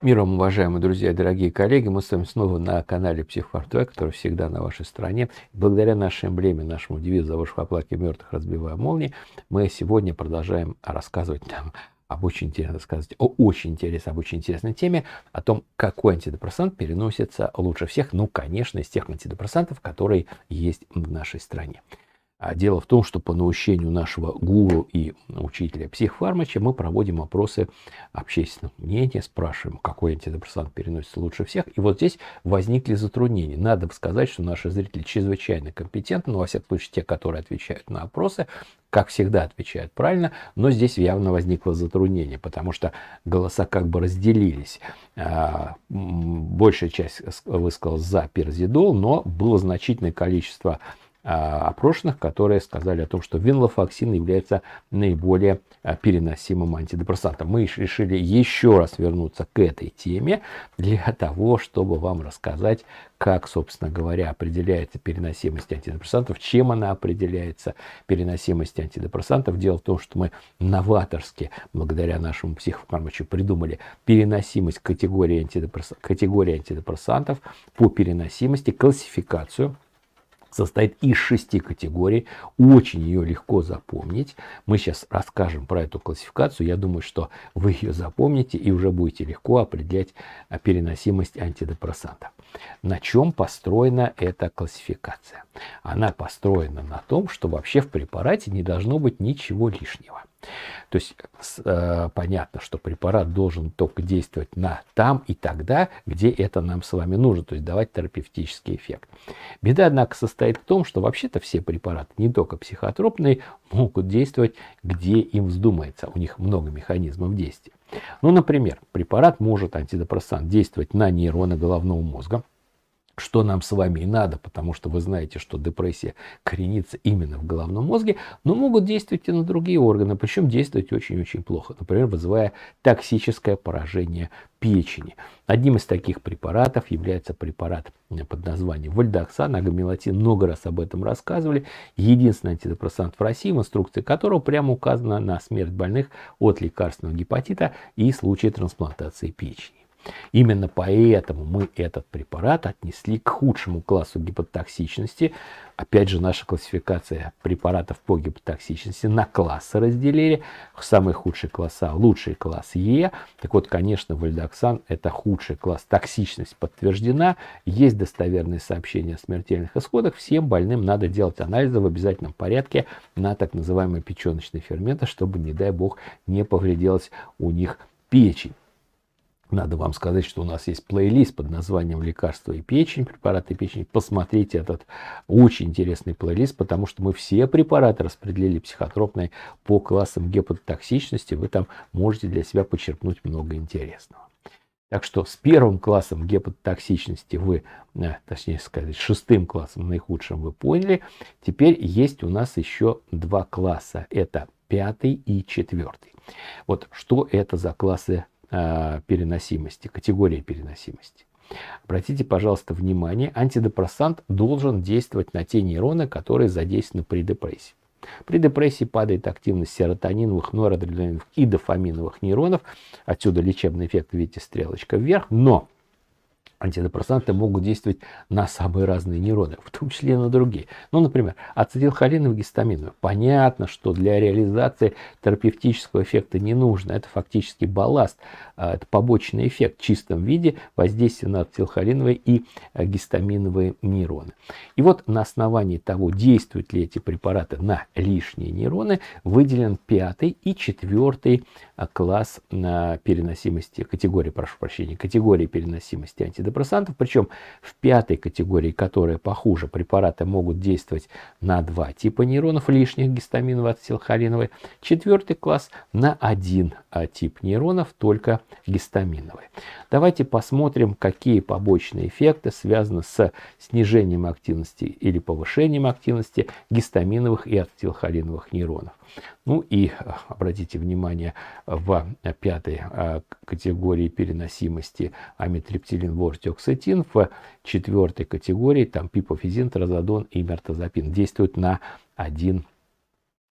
Миром, уважаемые друзья, дорогие коллеги, мы с вами снова на канале Психфартве, который всегда на вашей стороне. Благодаря нашей эмблеме, нашему девизу «За ваших оплаки мертвых разбивая молнии», мы сегодня продолжаем рассказывать нам об очень интересной, сказать, о очень интересной, об очень интересной теме, о том, какой антидепрессант переносится лучше всех, ну, конечно, из тех антидепрессантов, которые есть в нашей стране. А дело в том, что по наущению нашего гуру и учителя психфармача мы проводим опросы общественного мнения, спрашиваем, какой антидепрессант переносится лучше всех. И вот здесь возникли затруднения. Надо бы сказать, что наши зрители чрезвычайно компетентны, ну, во всяком случае, те, которые отвечают на опросы, как всегда, отвечают правильно, но здесь явно возникло затруднение, потому что голоса как бы разделились. А, большая часть высказала за перзидол, но было значительное количество а, опрошенных, которые сказали о том, что винлофоксин является наиболее а, переносимым антидепрессантом. Мы решили еще раз вернуться к этой теме для того, чтобы вам рассказать, как, собственно говоря, определяется переносимость антидепрессантов, чем она определяется, переносимость антидепрессантов. Дело в том, что мы новаторски, благодаря нашему психофармачу, придумали переносимость категории, антидепресс... категории антидепрессантов по переносимости, классификацию – состоит из шести категорий. Очень ее легко запомнить. Мы сейчас расскажем про эту классификацию. Я думаю, что вы ее запомните и уже будете легко определять а, переносимость антидепрессантов. На чем построена эта классификация? Она построена на том, что вообще в препарате не должно быть ничего лишнего. То есть э, понятно, что препарат должен только действовать на там и тогда, где это нам с вами нужно, то есть давать терапевтический эффект. Беда, однако, состоит в том, что вообще-то все препараты, не только психотропные, могут действовать, где им вздумается. У них много механизмов действия. Ну, например, препарат может, антидепрессант, действовать на нейроны головного мозга, что нам с вами и надо, потому что вы знаете, что депрессия коренится именно в головном мозге, но могут действовать и на другие органы, причем действовать очень-очень плохо, например, вызывая токсическое поражение печени. Одним из таких препаратов является препарат э, под названием вальдоксан, агамелатин, много раз об этом рассказывали, единственный антидепрессант в России, в инструкции которого прямо указано на смерть больных от лекарственного гепатита и случаи трансплантации печени. Именно поэтому мы этот препарат отнесли к худшему классу гипотоксичности. Опять же, наша классификация препаратов по гипотоксичности на классы разделили. Самый худший класс А, лучший класс Е. Так вот, конечно, вальдоксан это худший класс. Токсичность подтверждена. Есть достоверные сообщения о смертельных исходах. Всем больным надо делать анализы в обязательном порядке на так называемые печеночные ферменты, чтобы, не дай бог, не повредилась у них печень. Надо вам сказать, что у нас есть плейлист под названием «Лекарства и печень», препараты печени. Посмотрите этот очень интересный плейлист, потому что мы все препараты распределили психотропные по классам гепатотоксичности. Вы там можете для себя почерпнуть много интересного. Так что с первым классом гепатотоксичности вы, э, точнее сказать, шестым классом наихудшим вы поняли. Теперь есть у нас еще два класса. Это пятый и четвертый. Вот что это за классы Э, переносимости, категории переносимости. Обратите, пожалуйста, внимание, антидепрессант должен действовать на те нейроны, которые задействованы при депрессии. При депрессии падает активность серотониновых, норадреналиновых и дофаминовых нейронов. Отсюда лечебный эффект, видите, стрелочка вверх. Но Антидепрессанты могут действовать на самые разные нейроны, в том числе и на другие. Ну, например, ацетилхолин и гистаминовые. Понятно, что для реализации терапевтического эффекта не нужно. Это фактически балласт, а, это побочный эффект в чистом виде воздействия на ацетилхолиновые и а, гистаминовые нейроны. И вот на основании того, действуют ли эти препараты на лишние нейроны, выделен пятый и четвертый а, класс переносимости, категории, прошу прощения, категории переносимости антидепрессантов антидепрессантов, причем в пятой категории, которая похуже, препараты могут действовать на два типа нейронов лишних гистаминовой ацетилхолиновой, четвертый класс на один тип нейронов, только гистаминовый. Давайте посмотрим, какие побочные эффекты связаны с снижением активности или повышением активности гистаминовых и ацетилхолиновых нейронов. Ну и э, обратите внимание, в пятой э, категории переносимости амитриптилин, вортиоксетин, в четвертой категории там пипофизин, тразодон и мертозапин действуют на один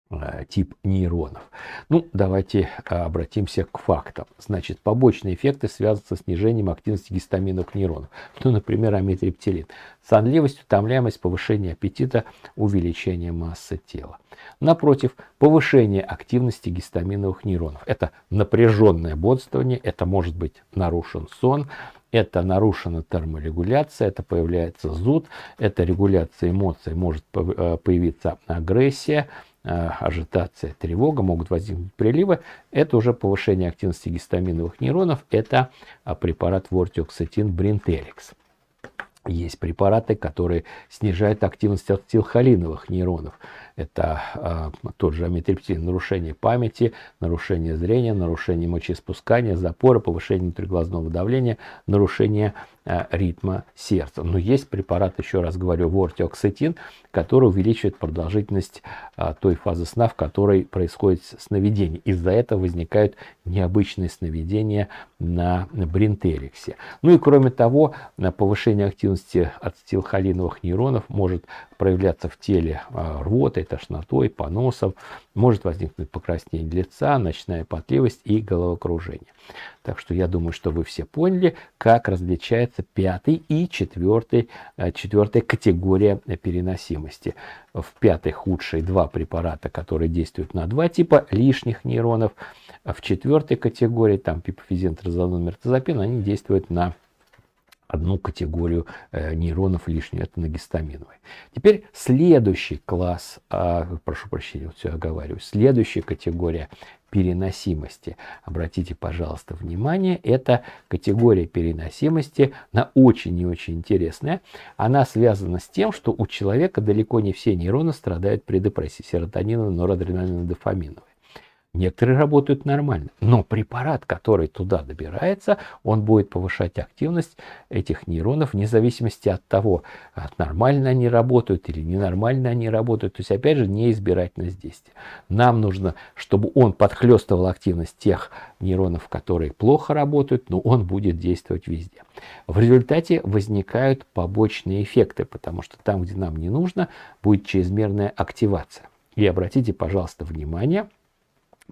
Э, тип нейронов. Ну, давайте э, обратимся к фактам. Значит, побочные эффекты связаны со снижением активности гистаминовых нейронов. Ну, например, амитриптилин. Сонливость, утомляемость, повышение аппетита, увеличение массы тела. Напротив, повышение активности гистаминовых нейронов. Это напряженное бодствование, это может быть нарушен сон, это нарушена терморегуляция, это появляется зуд, это регуляция эмоций, может э, появиться агрессия, Э, ажитация, тревога, могут возникнуть приливы. Это уже повышение активности гистаминовых нейронов. Это а, препарат вортиоксетин бринтеликс. Есть препараты, которые снижают активность актилхолиновых нейронов. Это э, тот же амитриптин, нарушение памяти, нарушение зрения, нарушение мочеиспускания, запора, повышение внутриглазного давления, нарушение э, ритма сердца. Но есть препарат, еще раз говорю, вортиоксетин, который увеличивает продолжительность э, той фазы сна, в которой происходит сновидение. Из-за этого возникают необычные сновидения на бринтериксе. Ну и кроме того, на повышение активности ацетилхолиновых нейронов может проявляться в теле а, рвотой, тошнотой, поносом. Может возникнуть покраснение лица, ночная потливость и головокружение. Так что я думаю, что вы все поняли, как различается пятый и четвертый, э, четвертая категория переносимости. В пятой худшие два препарата, которые действуют на два типа лишних нейронов. А в четвертой категории, там пипофизин, тразодон, мертозапин, они действуют на одну категорию э, нейронов лишнюю, это нагистаминовые. Теперь следующий класс, а, прошу прощения, вот все оговариваю, следующая категория переносимости. Обратите, пожалуйста, внимание, это категория переносимости, она очень и очень интересная. Она связана с тем, что у человека далеко не все нейроны страдают при депрессии серотониновой, норадреналиновой, дофаминовой. Некоторые работают нормально, но препарат, который туда добирается, он будет повышать активность этих нейронов вне зависимости от того, э, нормально они работают или ненормально они работают. То есть, опять же, неизбирательность действия. Нам нужно, чтобы он подхлестывал активность тех нейронов, которые плохо работают, но он будет действовать везде. В результате возникают побочные эффекты, потому что там, где нам не нужно, будет чрезмерная активация. И обратите, пожалуйста, внимание –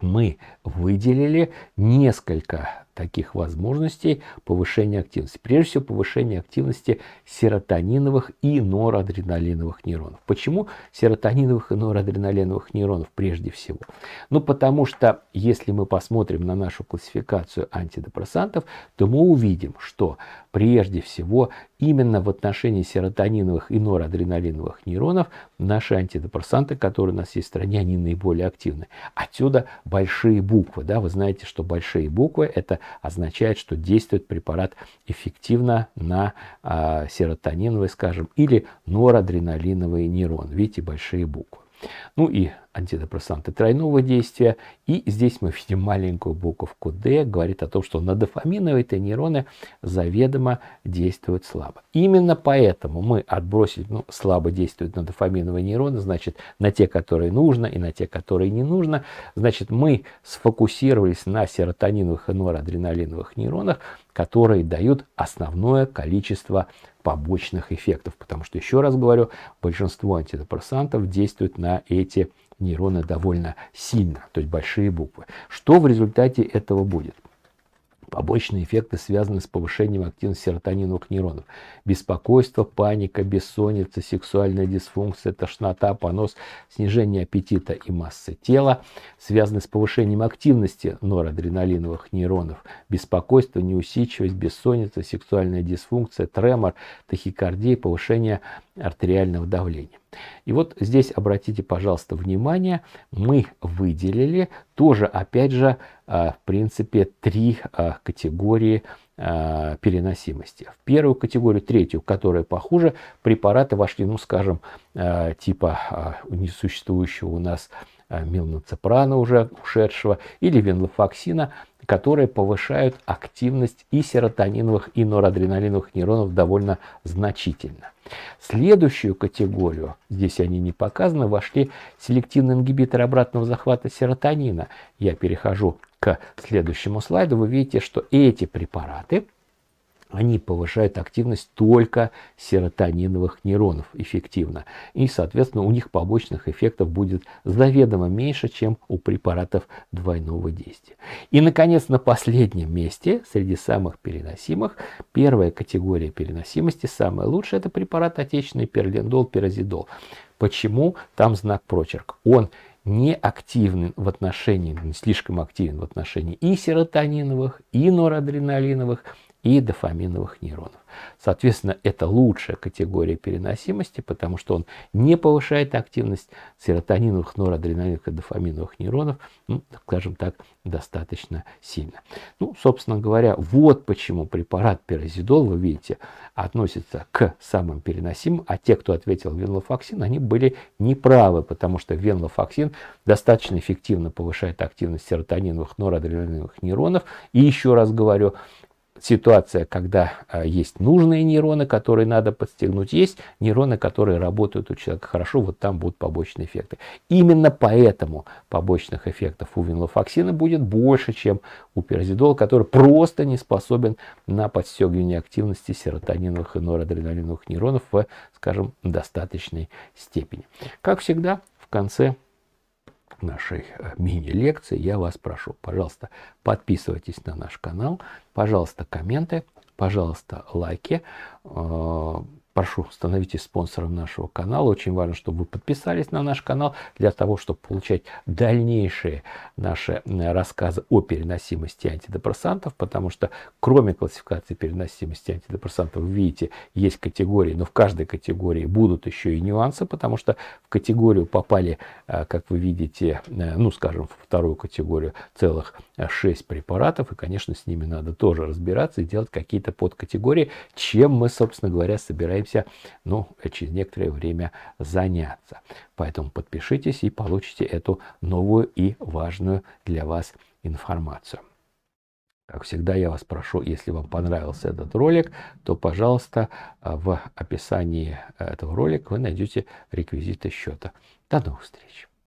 мы выделили несколько таких возможностей повышения активности. Прежде всего, повышение активности серотониновых и норадреналиновых нейронов. Почему серотониновых и норадреналиновых нейронов прежде всего? Ну, потому что если мы посмотрим на нашу классификацию антидепрессантов, то мы увидим, что прежде всего именно в отношении серотониновых и норадреналиновых нейронов наши антидепрессанты, которые у нас есть в стране, они наиболее активны. Отсюда большие буквы. Да? Вы знаете, что большие буквы – это означает, что действует препарат эффективно на а, серотониновый, скажем, или норадреналиновый нейрон. Видите, большие буквы. Ну и антидепрессанты тройного действия. И здесь мы видим маленькую буковку D, говорит о том, что на дофаминовые нейроны заведомо действуют слабо. Именно поэтому мы отбросили. ну, слабо действуют на дофаминовые нейроны, значит, на те, которые нужно и на те, которые не нужно. Значит, мы сфокусировались на серотониновых и норадреналиновых нейронах, которые дают основное количество побочных эффектов, потому что, еще раз говорю, большинство антидепрессантов действуют на эти нейроны довольно сильно, то есть большие буквы. Что в результате этого будет? Побочные эффекты связаны с повышением активности серотониновых нейронов. Беспокойство, паника, бессонница, сексуальная дисфункция, тошнота, понос, снижение аппетита и массы тела связаны с повышением активности норадреналиновых нейронов. Беспокойство, неусидчивость, бессонница, сексуальная дисфункция, тремор, тахикардия, повышение артериального давления. И вот здесь обратите, пожалуйста, внимание, мы выделили тоже, опять же, а, в принципе, три а, категории а, переносимости. В первую категорию, третью, которая похуже, препараты вошли, ну, скажем, типа несуществующего у нас милноцепрана уже ушедшего или венлофоксина, которые повышают активность и серотониновых, и норадреналиновых нейронов довольно значительно. Следующую категорию, здесь они не показаны, вошли селективные ингибиторы обратного захвата серотонина. Я перехожу к следующему слайду. Вы видите, что эти препараты – они повышают активность только серотониновых нейронов эффективно. И, соответственно, у них побочных эффектов будет заведомо меньше, чем у препаратов двойного действия. И, наконец, на последнем месте, среди самых переносимых, первая категория переносимости, самая лучшая, это препарат отечественный перлендол, пирозидол. Почему там знак прочерк? Он не активен в отношении, не слишком активен в отношении и серотониновых, и норадреналиновых, и дофаминовых нейронов. Соответственно, это лучшая категория переносимости, потому что он не повышает активность серотониновых, норадреналиновых и дофаминовых нейронов, ну, скажем так, достаточно сильно. Ну, собственно говоря, вот почему препарат пирозидол, вы видите, относится к самым переносимым, а те, кто ответил венлофоксин, они были неправы, потому что венлофоксин достаточно эффективно повышает активность серотониновых, норадреналиновых нейронов. И еще раз говорю, ситуация, когда э, есть нужные нейроны, которые надо подстегнуть, есть нейроны, которые работают у человека хорошо, вот там будут побочные эффекты. Именно поэтому побочных эффектов у винлофоксина будет больше, чем у пирозидола, который просто не способен на подстегивание активности серотониновых и норадреналиновых нейронов в, скажем, достаточной степени. Как всегда, в конце нашей э, мини-лекции, я вас прошу, пожалуйста, подписывайтесь на наш канал, пожалуйста, комменты, пожалуйста, лайки. Э, прошу, становитесь спонсором нашего канала. Очень важно, чтобы вы подписались на наш канал для того, чтобы получать дальнейшие наши рассказы о переносимости антидепрессантов, потому что кроме классификации переносимости антидепрессантов, вы видите, есть категории, но в каждой категории будут еще и нюансы, потому что в категорию попали, а, как вы видите, э, ну, скажем, в вторую категорию целых 6 э, препаратов, и, конечно, с ними надо тоже разбираться и делать какие-то подкатегории, чем мы, собственно говоря, собираемся постараемся, ну, через некоторое время заняться. Поэтому подпишитесь и получите эту новую и важную для вас информацию. Как всегда, я вас прошу, если вам понравился этот ролик, то, пожалуйста, а, в описании этого ролика вы найдете реквизиты счета. До новых встреч!